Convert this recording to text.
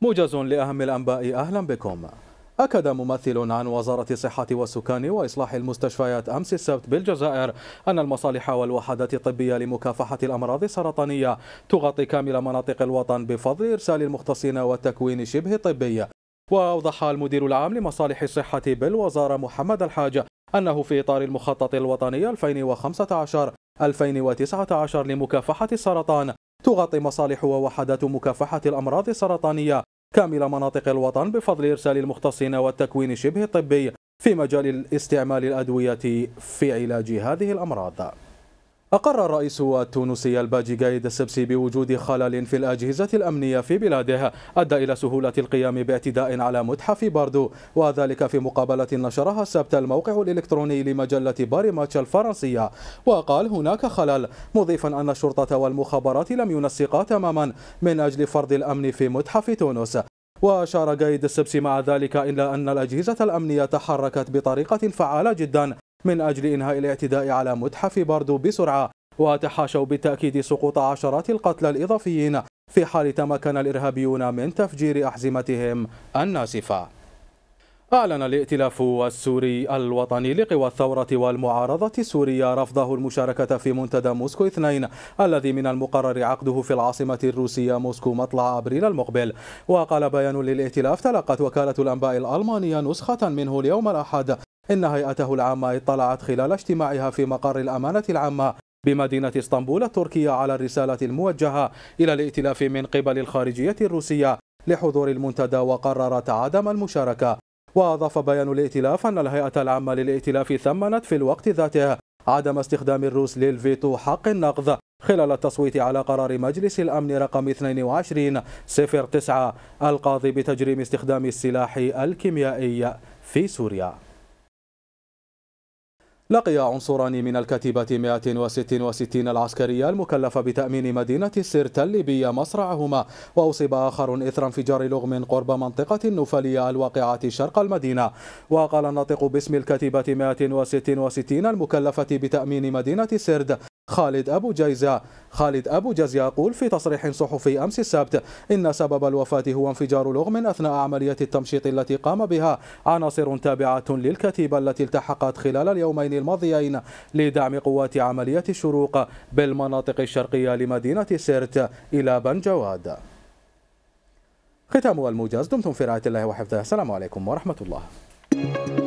موجز لأهم الأنباء أهلا بكم أكد ممثل عن وزارة الصحة والسكان وإصلاح المستشفيات أمس السبت بالجزائر أن المصالح والوحدات الطبية لمكافحة الأمراض السرطانية تغطي كامل مناطق الوطن بفضل إرسال المختصين والتكوين شبه طبي وأوضح المدير العام لمصالح الصحة بالوزارة محمد الحاج أنه في إطار المخطط الوطني 2015-2019 لمكافحة السرطان تغطي مصالح ووحدات مكافحة الأمراض السرطانية كامل مناطق الوطن بفضل إرسال المختصين والتكوين شبه الطبي في مجال استعمال الأدوية في علاج هذه الأمراض أقر الرئيس التونسي الباجي قايد السبسي بوجود خلل في الأجهزة الأمنية في بلاده أدى إلى سهولة القيام باعتداء على متحف باردو وذلك في مقابلة نشرها السبت الموقع الإلكتروني لمجلة باري ماتش الفرنسية وقال هناك خلل مضيفا أن الشرطة والمخابرات لم ينسقا تماما من أجل فرض الأمن في متحف تونس وأشار قايد السبسي مع ذلك إلى أن الأجهزة الأمنية تحركت بطريقة فعالة جدا من أجل إنهاء الاعتداء على متحف باردو بسرعة وتحاشوا بالتأكيد سقوط عشرات القتلى الإضافيين في حال تمكن الإرهابيون من تفجير أحزمتهم الناسفة أعلن الائتلاف السوري الوطني لقوى الثورة والمعارضة السورية رفضه المشاركة في منتدى موسكو اثنين الذي من المقرر عقده في العاصمة الروسية موسكو مطلع أبريل المقبل وقال بيان للائتلاف تلقت وكالة الأنباء الألمانية نسخة منه اليوم الأحد إن هيئته العامة اطلعت خلال اجتماعها في مقر الأمانة العامة بمدينة اسطنبول التركية على الرسالة الموجهة إلى الائتلاف من قبل الخارجية الروسية لحضور المنتدى وقررت عدم المشاركة وأضاف بيان الائتلاف أن الهيئة العامة للائتلاف ثمنت في الوقت ذاته عدم استخدام الروس للفيتو حق النقض خلال التصويت على قرار مجلس الأمن رقم 22 09 القاضي بتجريم استخدام السلاح الكيميائي في سوريا لقي عنصران من الكتيبة 166 العسكرية المكلفة بتأمين مدينة سيرتا الليبية مصرعهما وأصيب آخر إثر انفجار لغم قرب منطقة النفلية الواقعة شرق المدينة وقال الناطق باسم الكتيبة 166 المكلفة بتأمين مدينة سرد خالد أبو جيزة خالد أبو جيزة يقول في تصريح صحفي أمس السبت إن سبب الوفاة هو انفجار لغم أثناء عملية التمشيط التي قام بها عناصر تابعة للكتيبة التي التحقت خلال اليومين الماضيين لدعم قوات عملية الشروق بالمناطق الشرقية لمدينة سرت إلى بنجواد ختام الموجز دمتم في رعاية الله وحفظه السلام عليكم ورحمة الله